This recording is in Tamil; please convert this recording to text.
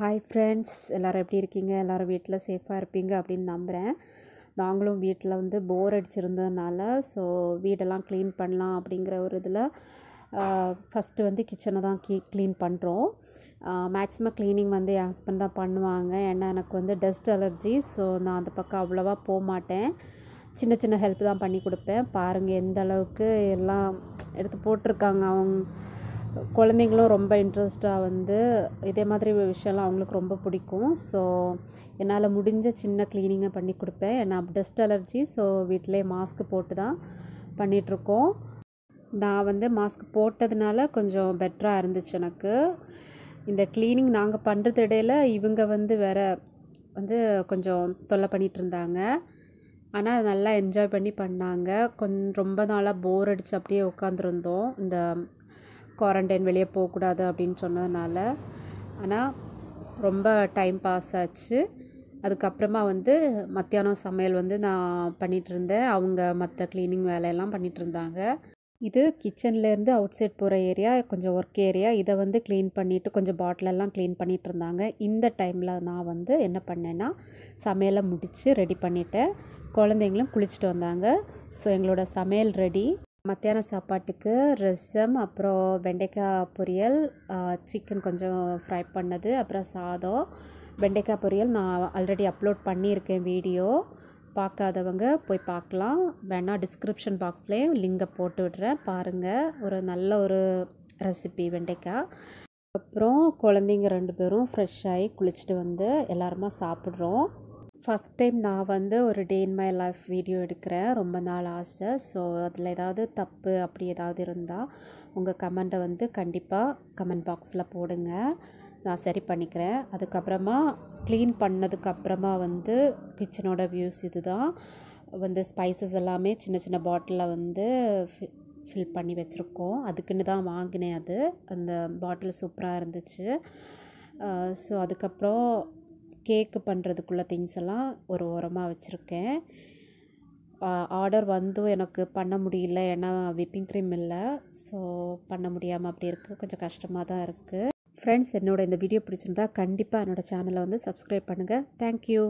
ஹாய் ஃப்ரெண்ட்ஸ் எல்லோரும் எப்படி இருக்கீங்க எல்லோரும் வீட்டில் சேஃபாக இருப்பீங்க அப்படின்னு நம்புகிறேன் நாங்களும் வீட்டில் வந்து போர் அடிச்சிருந்ததுனால ஸோ வீடெல்லாம் க்ளீன் பண்ணலாம் அப்படிங்கிற ஒரு இதில் ஃபஸ்ட்டு வந்து கிச்சனை தான் கீ க்ளீன் பண்ணுறோம் மேக்ஸிமம் க்ளீனிங் வந்து என் ஹஸ்பண்ட் தான் பண்ணுவாங்க ஏன்னா எனக்கு வந்து டஸ்ட் அலர்ஜி ஸோ நான் அந்த பக்கம் அவ்வளோவா போக மாட்டேன் சின்ன சின்ன ஹெல்ப் தான் பண்ணி கொடுப்பேன் பாருங்கள் எந்த அளவுக்கு எல்லாம் எடுத்து போட்டிருக்காங்க அவங்க குழந்தைங்களும் ரொம்ப இன்ட்ரெஸ்ட்டாக வந்து இதே மாதிரி விஷயம்லாம் அவங்களுக்கு ரொம்ப பிடிக்கும் ஸோ என்னால் முடிஞ்ச சின்ன க்ளீனிங்கை பண்ணி கொடுப்பேன் ஏன்னா டஸ்ட் அலர்ஜி ஸோ வீட்டிலே மாஸ்க் போட்டு தான் பண்ணிகிட்ருக்கோம் நான் வந்து மாஸ்க் போட்டதுனால கொஞ்சம் பெட்டராக இருந்துச்சு எனக்கு இந்த க்ளீனிங் நாங்கள் பண்ணுறது இடையில் இவங்க வந்து வேறு வந்து கொஞ்சம் தொல்லை பண்ணிகிட்டு இருந்தாங்க ஆனால் நல்லா என்ஜாய் பண்ணி பண்ணாங்க கொஞ்சம் ரொம்ப நாளாக போர் அடித்து அப்படியே உட்காந்துருந்தோம் இந்த குவாரண்டைன் வெளியே போகக்கூடாது அப்படின்னு சொன்னதுனால ஆனால் ரொம்ப டைம் பாஸ் ஆச்சு அதுக்கப்புறமா வந்து மத்தியானம் சமையல் வந்து நான் பண்ணிகிட்ருந்தேன் அவங்க மற்ற க்ளீனிங் வேலையெல்லாம் பண்ணிகிட்ருந்தாங்க இது கிச்சன்லேருந்து அவுட் சைட் போகிற ஏரியா கொஞ்சம் ஒர்க் ஏரியா இதை வந்து க்ளீன் பண்ணிவிட்டு கொஞ்சம் பாட்டிலெல்லாம் க்ளீன் பண்ணிகிட்டு இருந்தாங்க இந்த டைமில் நான் வந்து என்ன பண்ணேன்னா சமையலை முடித்து ரெடி பண்ணிட்டேன் குழந்தைங்களும் குளிச்சுட்டு வந்தாங்க ஸோ எங்களோட சமையல் ரெடி மத்தியான சாப்பாட்டுக்கு ரசம் அப்புறம் வெண்டைக்காய் பொரியல் சிக்கன் கொஞ்சம் ஃப்ரை பண்ணது அப்புறம் சாதம் வெண்டைக்காய் பொரியல் நான் ஆல்ரெடி அப்லோட் பண்ணியிருக்கேன் வீடியோ பார்க்காதவங்க போய் பார்க்கலாம் வேணால் டிஸ்கிரிப்ஷன் பாக்ஸ்லேயும் லிங்கை போட்டு விடுறேன் பாருங்கள் ஒரு நல்ல ஒரு ரெசிபி வெண்டைக்காய் அப்புறம் குழந்தைங்க ரெண்டு பேரும் ஃப்ரெஷ்ஷாகி குளிச்சுட்டு வந்து எல்லாருமா சாப்பிட்றோம் ஃபஸ்ட் டைம் நான் வந்து ஒரு day in my life video எடுக்கிறேன் ரொம்ப நாள் ஆசை ஸோ அதில் ஏதாவது தப்பு அப்படி ஏதாவது இருந்தால் உங்கள் கமெண்ட்டை வந்து கண்டிப்பாக கமெண்ட் பாக்ஸில் போடுங்க நான் சரி பண்ணிக்கிறேன் அதுக்கப்புறமா க்ளீன் பண்ணதுக்கப்புறமா வந்து கிச்சனோட வியூஸ் இது தான் வந்து ஸ்பைசஸ் எல்லாமே சின்ன சின்ன பாட்டிலில் வந்து ஃபில் பண்ணி வச்சுருக்கோம் அதுக்குன்னு தான் வாங்கினேன் அது அந்த பாட்டில் சூப்பராக இருந்துச்சு ஸோ அதுக்கப்புறம் கேக்கு பண்ணுறதுக்குள்ள திங்ஸ் எல்லாம் ஒரு ஓரமாக வச்சுருக்கேன் ஆர்டர் வந்தும் எனக்கு பண்ண முடியல ஏன்னா விப்பிங் க்ரீம் இல்லை ஸோ பண்ண முடியாமல் அப்படி இருக்குது கொஞ்சம் கஷ்டமாக தான் இருக்குது ஃப்ரெண்ட்ஸ் என்னோட இந்த வீடியோ பிடிச்சிருந்தா கண்டிப்பாக என்னோடய சேனலை வந்து சப்ஸ்கிரைப் பண்ணுங்கள் தேங்க்யூ